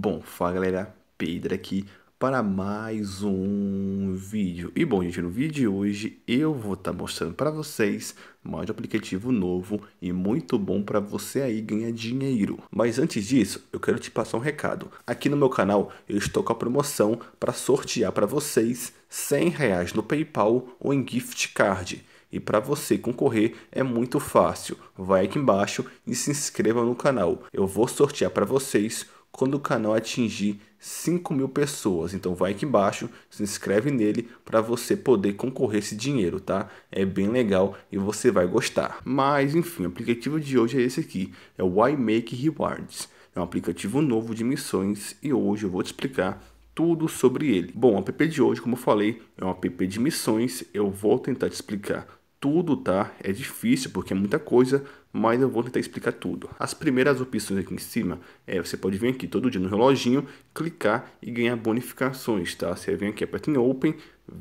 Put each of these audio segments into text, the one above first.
Bom, fala galera, Pedro aqui para mais um vídeo. E bom, gente, no vídeo de hoje eu vou estar tá mostrando para vocês mais um aplicativo novo e muito bom para você aí ganhar dinheiro. Mas antes disso, eu quero te passar um recado. Aqui no meu canal eu estou com a promoção para sortear para vocês 100 reais no PayPal ou em gift card. E para você concorrer é muito fácil. Vai aqui embaixo e se inscreva no canal. Eu vou sortear para vocês quando o canal atingir 5 mil pessoas. Então vai aqui embaixo, se inscreve nele para você poder concorrer esse dinheiro, tá? É bem legal e você vai gostar. Mas enfim, o aplicativo de hoje é esse aqui, é o iMake Rewards. É um aplicativo novo de missões e hoje eu vou te explicar tudo sobre ele. Bom, o app de hoje, como eu falei, é um app de missões. Eu vou tentar te explicar tudo, tá? É difícil porque é muita coisa, mas eu vou tentar explicar tudo. As primeiras opções aqui em cima, é, você pode vir aqui todo dia no reloginho, clicar e ganhar bonificações, tá? Você vem aqui, aperta em Open,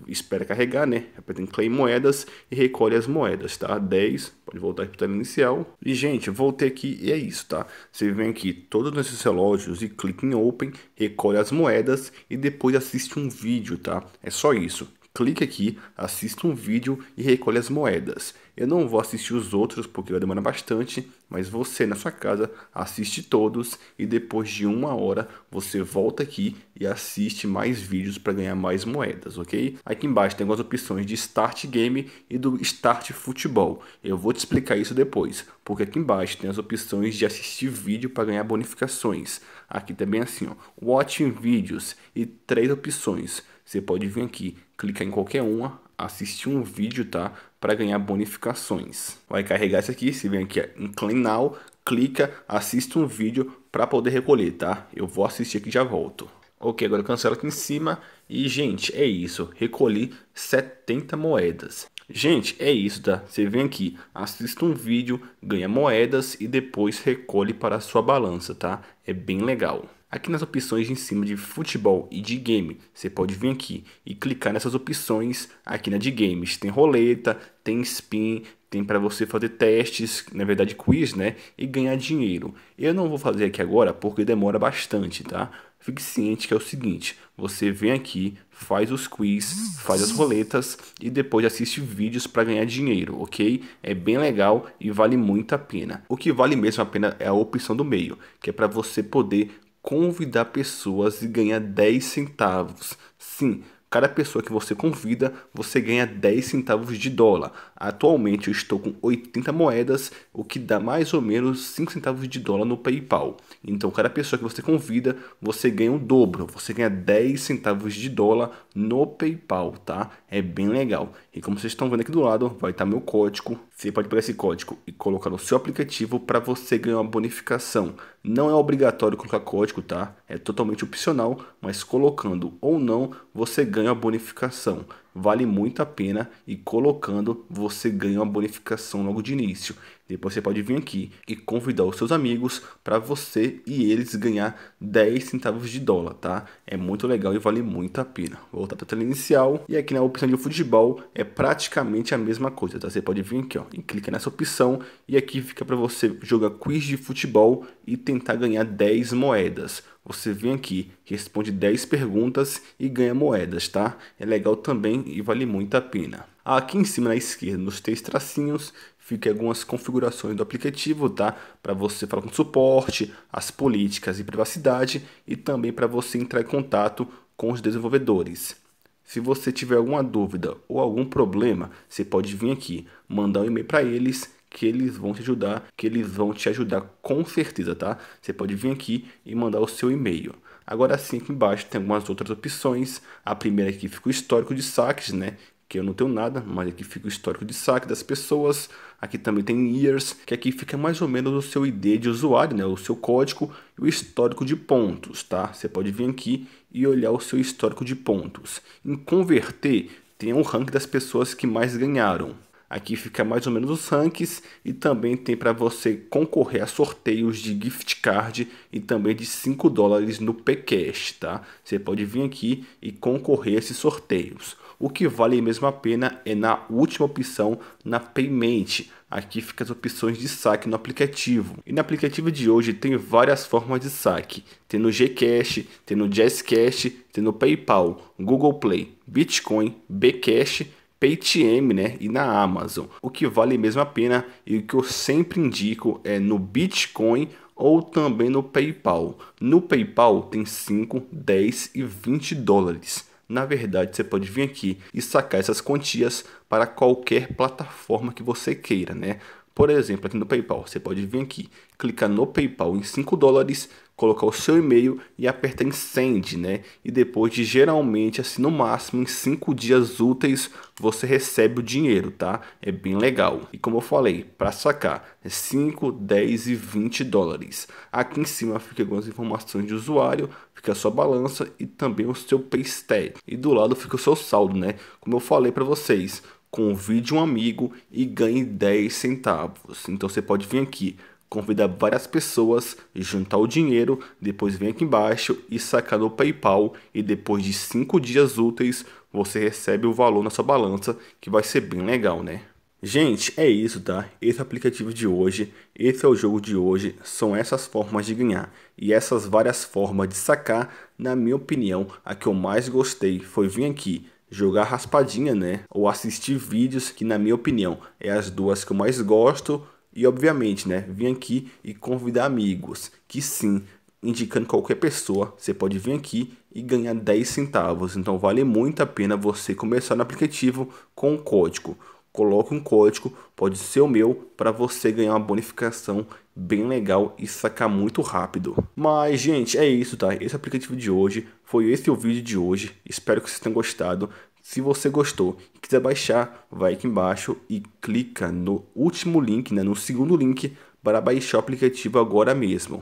espera carregar, né? Aperta em Claim Moedas e recolhe as moedas, tá? 10, pode voltar aqui para o inicial. E, gente, voltei aqui e é isso, tá? Você vem aqui todos esses relógios e clica em Open, recolhe as moedas e depois assiste um vídeo, tá? É só isso clique aqui, assista um vídeo e recolha as moedas. Eu não vou assistir os outros porque vai demorar bastante, mas você na sua casa assiste todos e depois de uma hora você volta aqui e assiste mais vídeos para ganhar mais moedas, ok? Aqui embaixo tem algumas opções de Start Game e do Start Futebol. Eu vou te explicar isso depois, porque aqui embaixo tem as opções de assistir vídeo para ganhar bonificações. Aqui também é assim, ó, Watching Videos e três opções você pode vir aqui, clicar em qualquer uma, assistir um vídeo, tá? Para ganhar bonificações. Vai carregar isso aqui, você vem aqui em Claim Now, clica, assiste um vídeo para poder recolher, tá? Eu vou assistir aqui e já volto. Ok, agora cancela aqui em cima. E, gente, é isso. Recolhi 70 moedas. Gente, é isso, tá? Você vem aqui, assista um vídeo, ganha moedas e depois recolhe para a sua balança, tá? É bem legal. Aqui nas opções em cima de futebol e de game, você pode vir aqui e clicar nessas opções aqui na de games. Tem roleta, tem spin, tem para você fazer testes, na verdade quiz, né? E ganhar dinheiro. Eu não vou fazer aqui agora porque demora bastante, tá? fique ciente que é o seguinte: você vem aqui, faz os quiz, faz as roletas e depois assiste vídeos para ganhar dinheiro, ok? É bem legal e vale muito a pena. O que vale mesmo a pena é a opção do meio, que é para você poder convidar pessoas e ganhar 10 centavos. Sim, cada pessoa que você convida, você ganha 10 centavos de dólar. Atualmente eu estou com 80 moedas, o que dá mais ou menos 5 centavos de dólar no PayPal. Então, cada pessoa que você convida, você ganha o dobro, você ganha 10 centavos de dólar no PayPal, tá? É bem legal. E como vocês estão vendo aqui do lado, vai estar meu código. Você pode pegar esse código e colocar no seu aplicativo para você ganhar uma bonificação. Não é obrigatório colocar código, tá? É totalmente opcional, mas colocando ou não, você ganha a bonificação vale muito a pena e colocando você ganha uma bonificação logo de início. Depois você pode vir aqui e convidar os seus amigos para você e eles ganhar 10 centavos de dólar, tá? É muito legal e vale muito a pena. Voltar para a tela inicial e aqui na opção de futebol é praticamente a mesma coisa, tá? Você pode vir aqui ó, e clicar nessa opção e aqui fica para você jogar quiz de futebol e tentar ganhar 10 moedas. Você vem aqui, responde 10 perguntas e ganha moedas, tá? É legal também e vale muito a pena. Aqui em cima na esquerda, nos três tracinhos, fica algumas configurações do aplicativo, tá? Para você falar com suporte, as políticas e privacidade e também para você entrar em contato com os desenvolvedores. Se você tiver alguma dúvida ou algum problema, você pode vir aqui, mandar um e-mail para eles que eles vão te ajudar, que eles vão te ajudar com certeza, tá? Você pode vir aqui e mandar o seu e-mail. Agora sim, aqui embaixo tem algumas outras opções. A primeira aqui fica o histórico de saques, né? que eu não tenho nada, mas aqui fica o histórico de saque das pessoas. Aqui também tem years, que aqui fica mais ou menos o seu ID de usuário, né, o seu código e o histórico de pontos, tá? Você pode vir aqui e olhar o seu histórico de pontos. Em converter, tem o um rank das pessoas que mais ganharam. Aqui fica mais ou menos os rankings e também tem para você concorrer a sorteios de gift card e também de 5 dólares no Pcash, tá? Você pode vir aqui e concorrer a esses sorteios. O que vale mesmo a pena é na última opção, na Payment. Aqui fica as opções de saque no aplicativo. E no aplicativo de hoje tem várias formas de saque. Tem no Gcash, tem no Jazzcash, tem no PayPal, Google Play, Bitcoin, Bcash PayTM né, e na Amazon. O que vale mesmo a pena e o que eu sempre indico é no Bitcoin ou também no PayPal. No PayPal tem 5, 10 e 20 dólares. Na verdade, você pode vir aqui e sacar essas quantias para qualquer plataforma que você queira, né? Por exemplo, aqui no PayPal, você pode vir aqui, clicar no PayPal em 5 dólares, colocar o seu e-mail e apertar em send, né? E depois de geralmente, assim, no máximo em 5 dias úteis, você recebe o dinheiro, tá? É bem legal. E como eu falei, para sacar é 5, 10 e 20 dólares. Aqui em cima fica algumas informações de usuário, fica a sua balança e também o seu paystack. E do lado fica o seu saldo, né? Como eu falei para vocês, convide um amigo e ganhe 10 centavos. Então você pode vir aqui convida várias pessoas, juntar o dinheiro, depois vem aqui embaixo e sacar no PayPal e depois de 5 dias úteis você recebe o valor na sua balança, que vai ser bem legal, né? Gente, é isso, tá? Esse é o aplicativo de hoje, esse é o jogo de hoje, são essas formas de ganhar. E essas várias formas de sacar, na minha opinião, a que eu mais gostei foi vir aqui jogar raspadinha, né? Ou assistir vídeos, que na minha opinião é as duas que eu mais gosto e obviamente, né, vim aqui e convidar amigos, que sim, indicando qualquer pessoa, você pode vir aqui e ganhar 10 centavos. Então vale muito a pena você começar no aplicativo com um código. Coloque um código, pode ser o meu, para você ganhar uma bonificação bem legal e sacar muito rápido. Mas, gente, é isso, tá? Esse é aplicativo de hoje, foi esse o vídeo de hoje. Espero que vocês tenham gostado. Se você gostou e quiser baixar, vai aqui embaixo e clica no último link, né, no segundo link, para baixar o aplicativo agora mesmo.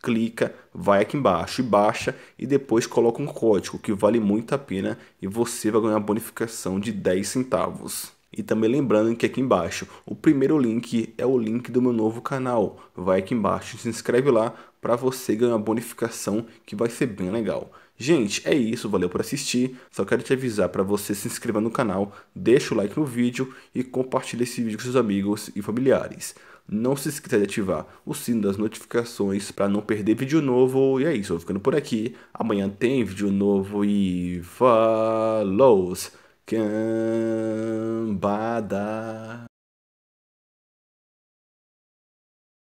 Clica, vai aqui embaixo e baixa e depois coloca um código que vale muito a pena e você vai ganhar uma bonificação de 10 centavos. E também lembrando que aqui embaixo, o primeiro link é o link do meu novo canal. Vai aqui embaixo e se inscreve lá para você ganhar uma bonificação que vai ser bem legal. Gente, é isso, valeu por assistir. Só quero te avisar para você se inscreva no canal, deixa o like no vídeo e compartilha esse vídeo com seus amigos e familiares. Não se esqueça de ativar o sino das notificações para não perder vídeo novo. E é isso, vou ficando por aqui. Amanhã tem vídeo novo e falou! Cambada!